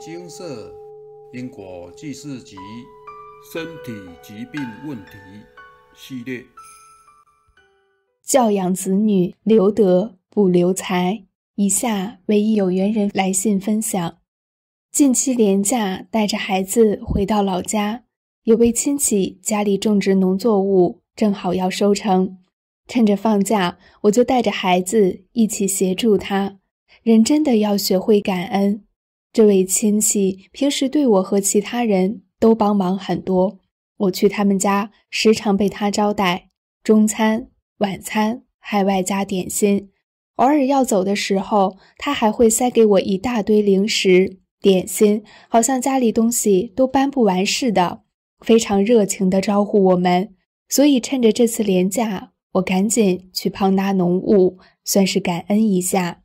金色因果记事集：身体疾病问题系列。教养子女留德不留财。以下为一有缘人来信分享：近期廉价带着孩子回到老家，有位亲戚家里种植农作物，正好要收成，趁着放假我就带着孩子一起协助他。人真的要学会感恩。这位亲戚平时对我和其他人都帮忙很多，我去他们家时常被他招待，中餐、晚餐还外加点心。偶尔要走的时候，他还会塞给我一大堆零食、点心，好像家里东西都搬不完似的，非常热情地招呼我们。所以趁着这次廉假，我赶紧去胖达农务，算是感恩一下。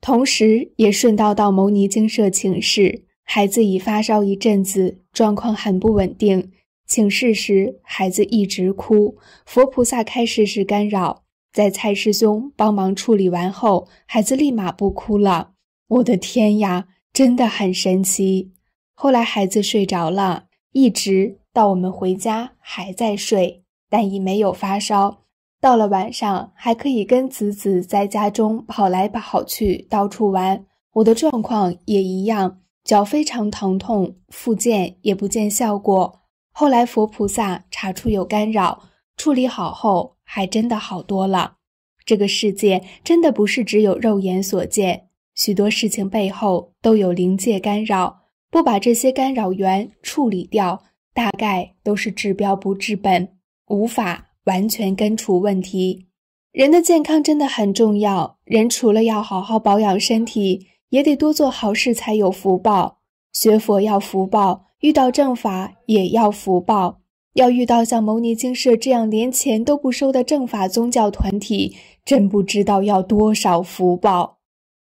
同时，也顺道到牟尼精舍请示，孩子已发烧一阵子，状况很不稳定。请示时，孩子一直哭，佛菩萨开示是干扰。在蔡师兄帮忙处理完后，孩子立马不哭了。我的天呀，真的很神奇。后来孩子睡着了，一直到我们回家还在睡，但已没有发烧。到了晚上，还可以跟子子在家中跑来跑去，到处玩。我的状况也一样，脚非常疼痛，复健也不见效果。后来佛菩萨查出有干扰，处理好后，还真的好多了。这个世界真的不是只有肉眼所见，许多事情背后都有灵界干扰。不把这些干扰源处理掉，大概都是治标不治本，无法。完全根除问题，人的健康真的很重要。人除了要好好保养身体，也得多做好事才有福报。学佛要福报，遇到正法也要福报。要遇到像牟尼精舍这样连钱都不收的正法宗教团体，真不知道要多少福报。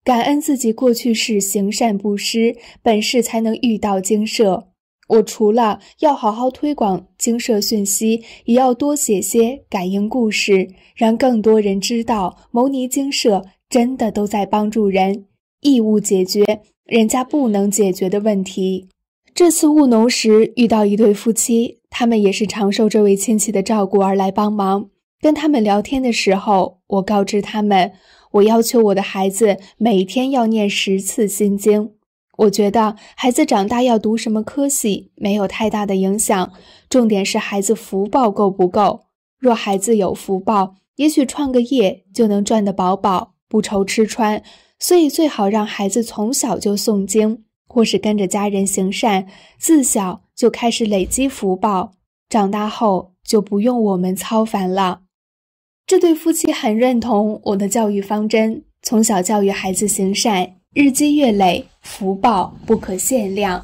感恩自己过去是行善布施，本事才能遇到精舍。我除了要好好推广精舍讯息，也要多写些感应故事，让更多人知道牟尼精舍真的都在帮助人，义务解决人家不能解决的问题。这次务农时遇到一对夫妻，他们也是常受这位亲戚的照顾而来帮忙。跟他们聊天的时候，我告知他们，我要求我的孩子每天要念十次心经。我觉得孩子长大要读什么科系没有太大的影响，重点是孩子福报够不够。若孩子有福报，也许创个业就能赚得饱饱，不愁吃穿。所以最好让孩子从小就诵经，或是跟着家人行善，自小就开始累积福报，长大后就不用我们操烦了。这对夫妻很认同我的教育方针，从小教育孩子行善。日积月累，福报不可限量。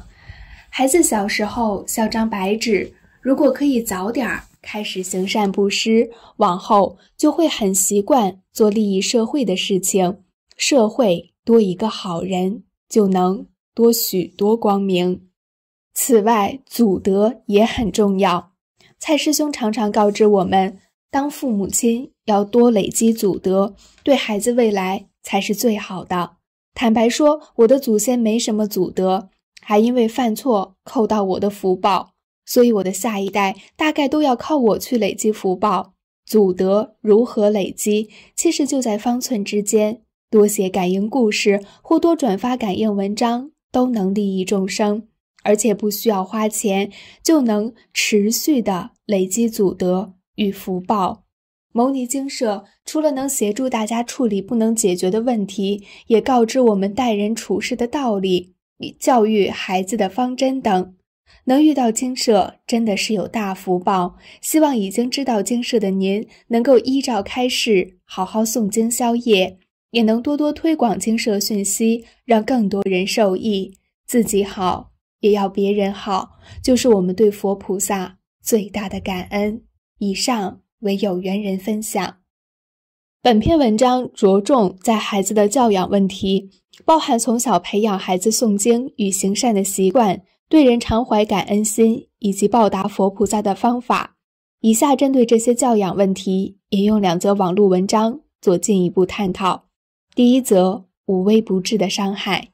孩子小时候像张白纸，如果可以早点开始行善布施，往后就会很习惯做利益社会的事情。社会多一个好人，就能多许多光明。此外，祖德也很重要。蔡师兄常常告知我们，当父母亲要多累积祖德，对孩子未来才是最好的。坦白说，我的祖先没什么祖德，还因为犯错扣到我的福报，所以我的下一代大概都要靠我去累积福报。祖德如何累积？其实就在方寸之间，多写感应故事或多转发感应文章，都能利益众生，而且不需要花钱就能持续的累积祖德与福报。牟尼精舍除了能协助大家处理不能解决的问题，也告知我们待人处事的道理、教育孩子的方针等。能遇到精舍，真的是有大福报。希望已经知道精舍的您，能够依照开示好好诵经消业，也能多多推广精舍讯息，让更多人受益。自己好也要别人好，就是我们对佛菩萨最大的感恩。以上。为有缘人分享。本篇文章着重在孩子的教养问题，包含从小培养孩子诵经与行善的习惯，对人常怀感恩心，以及报答佛菩萨的方法。以下针对这些教养问题，引用两则网络文章做进一步探讨。第一则：无微不至的伤害。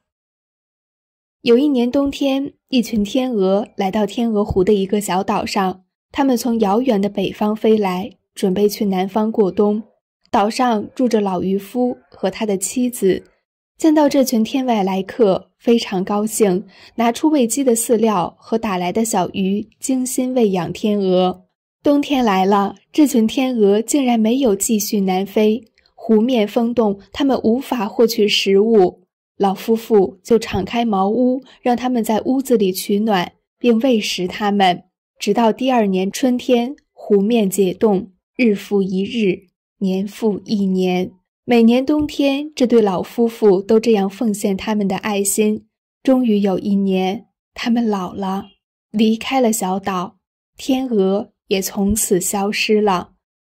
有一年冬天，一群天鹅来到天鹅湖的一个小岛上，它们从遥远的北方飞来。准备去南方过冬。岛上住着老渔夫和他的妻子，见到这群天外来客非常高兴，拿出喂鸡的饲料和打来的小鱼，精心喂养天鹅。冬天来了，这群天鹅竟然没有继续南飞。湖面风冻，它们无法获取食物。老夫妇就敞开茅屋，让它们在屋子里取暖，并喂食它们，直到第二年春天湖面解冻。日复一日，年复一年，每年冬天，这对老夫妇都这样奉献他们的爱心。终于有一年，他们老了，离开了小岛，天鹅也从此消失了。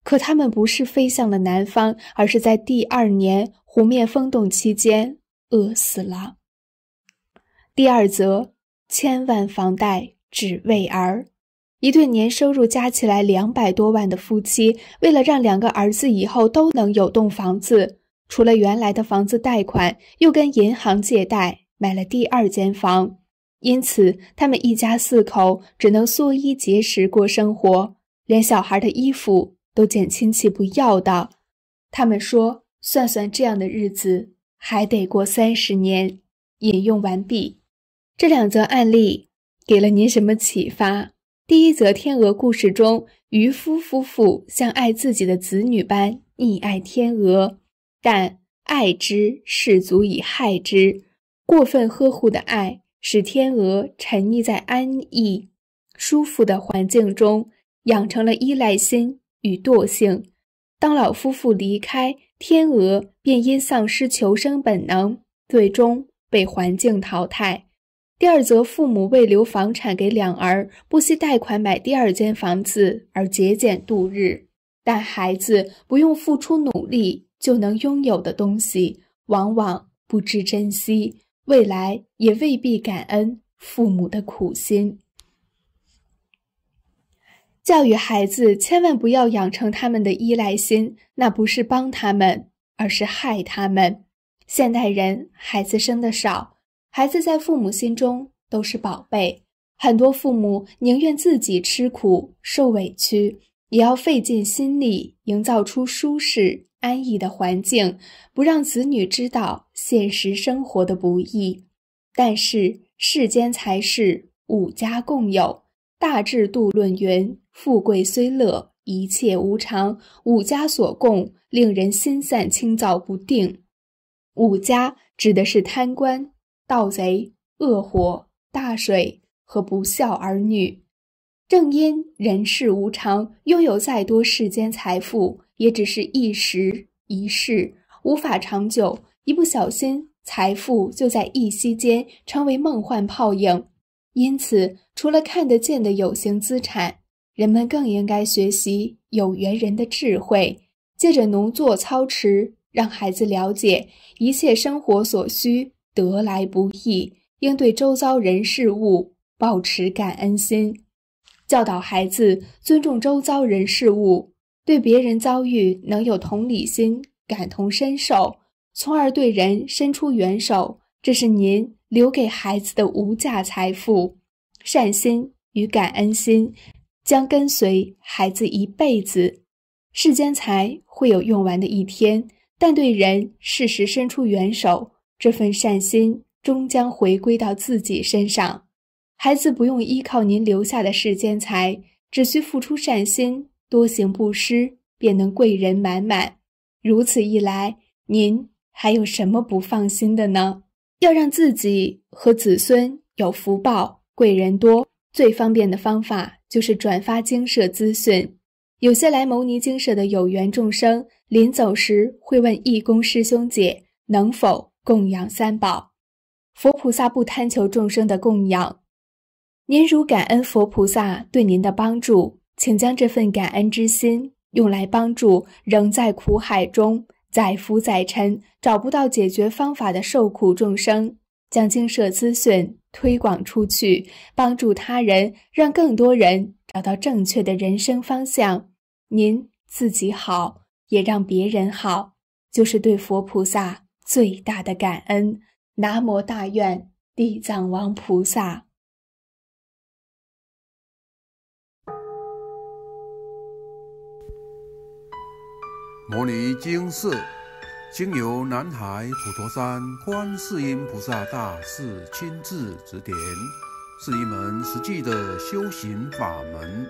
可他们不是飞向了南方，而是在第二年湖面风动期间饿死了。第二则，千万房贷只为儿。一对年收入加起来两百多万的夫妻，为了让两个儿子以后都能有栋房子，除了原来的房子贷款，又跟银行借贷买了第二间房，因此他们一家四口只能缩衣节食过生活，连小孩的衣服都捡亲戚不要的。他们说：“算算这样的日子还得过三十年。”引用完毕。这两则案例给了您什么启发？第一则天鹅故事中，渔夫夫妇像爱自己的子女般溺爱天鹅，但爱之是足以害之。过分呵护的爱使天鹅沉溺在安逸、舒服的环境中，养成了依赖心与惰性。当老夫妇离开，天鹅便因丧失求生本能，最终被环境淘汰。第二则，父母为留房产给两儿，不惜贷款买第二间房子，而节俭度日。但孩子不用付出努力就能拥有的东西，往往不知珍惜，未来也未必感恩父母的苦心。教育孩子千万不要养成他们的依赖心，那不是帮他们，而是害他们。现代人孩子生的少。孩子在父母心中都是宝贝，很多父母宁愿自己吃苦受委屈，也要费尽心力营造出舒适安逸的环境，不让子女知道现实生活的不易。但是世间才是五家共有，《大智度论》云：“富贵虽乐，一切无常；五家所共，令人心散，清躁不定。”五家指的是贪官。盗贼、恶火、大水和不孝儿女，正因人世无常，拥有再多世间财富，也只是一时一世，无法长久。一不小心，财富就在一息间成为梦幻泡影。因此，除了看得见的有形资产，人们更应该学习有缘人的智慧，借着农作操持，让孩子了解一切生活所需。得来不易，应对周遭人事物保持感恩心，教导孩子尊重周遭人事物，对别人遭遇能有同理心、感同身受，从而对人伸出援手，这是您留给孩子的无价财富。善心与感恩心将跟随孩子一辈子。世间财会有用完的一天，但对人适时伸出援手。这份善心终将回归到自己身上，孩子不用依靠您留下的世间财，只需付出善心，多行布施，便能贵人满满。如此一来，您还有什么不放心的呢？要让自己和子孙有福报、贵人多，最方便的方法就是转发精舍资讯。有些来牟尼精舍的有缘众生，临走时会问义工师兄姐能否。供养三宝，佛菩萨不贪求众生的供养。您如感恩佛菩萨对您的帮助，请将这份感恩之心用来帮助仍在苦海中载浮载沉、找不到解决方法的受苦众生，将精舍资讯推广出去，帮助他人，让更多人找到正确的人生方向。您自己好，也让别人好，就是对佛菩萨。最大的感恩，南无大愿地藏王菩萨。摩尼经寺经由南海普陀山观世音菩萨大士亲自指点，是一门实际的修行法门。